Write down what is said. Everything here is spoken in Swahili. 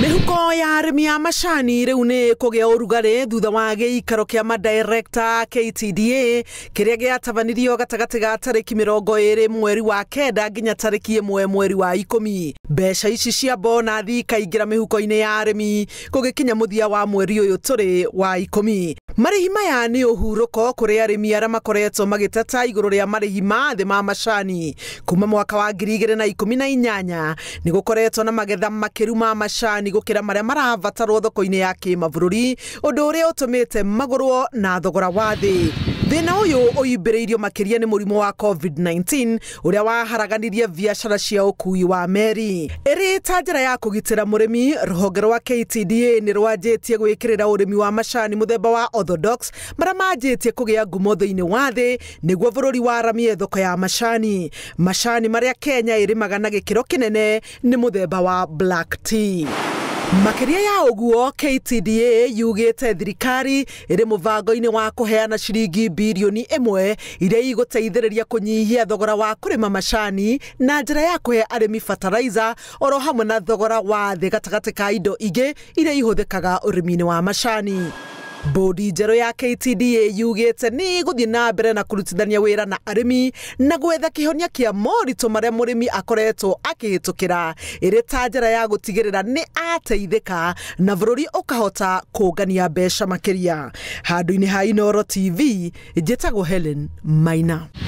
mĩhuko ya arĩmi a macani rĩu nĩ kũgĩa ũrugarĩ thutha wa gĩikaro kĩa madirekta KTDA kĩrĩa gĩatabanirio gatagatĩ ga tarĩki mĩrongo ĩrĩ mweri wa kenda nginya tariki mwe mweri wa ikũmi mbeca ici cia bonathi ikaingĩra mĩhuko-inĩ ya arĩmi kũgĩkinya muthia wa mweri ũyũ tũrĩ wa ikũmi marihi maya nä å hurå kå arä arä makoretwo magäteta igå rå rä a marä ma thä ma macani kuma mwaka wa ngiri igä rä na ikå mi na inyanya nä gå koretwo na magetha makä ru ma macani gå kä ra marä a marabatarwo thoko-inä ya kä mabå rå ri å ndå å rä a å tå mä te magå rwo na thogora wa thä thina uyu uyimbireirio makiria ni murimo wa covid-19 uria waharaganirie biacara cia ukui wa meri iri ta njira ya kugitira murimi ruhonge rwa KTDA ni rwanjitie gwikirira urimi wa macani muthemba wa orthodox maria manjitie kugia ngumo thiini wa thi niguo wa waramie thoko ya macani macani maria Kenya irimaga na gikiro kinene ni muthemba wa black tea makiria ya guo KTDA te thirikari må bango-inä wa heana ciringi birioni mwe iria kå nyihia thogora wa ma macani na ra ya arä mi fertilizer oro hamwe na thogora wa thä gatagatä ka indo ingä iria rä mi-inä wa macani bodi njerå ya KTDA yugĩte nĩ ĩgũthiĩ na mbere na kũrutithania wĩra na arimi na gwetha kĩhonia kĩa moritũ marĩa mũrĩmi akoretwo akĩhĩtũkĩra ĩrĩ ta njĩra ya nä ateithä ka na kahota kå ngania mbeca ria handå -inä ha inoro TV tagwo Helen Maina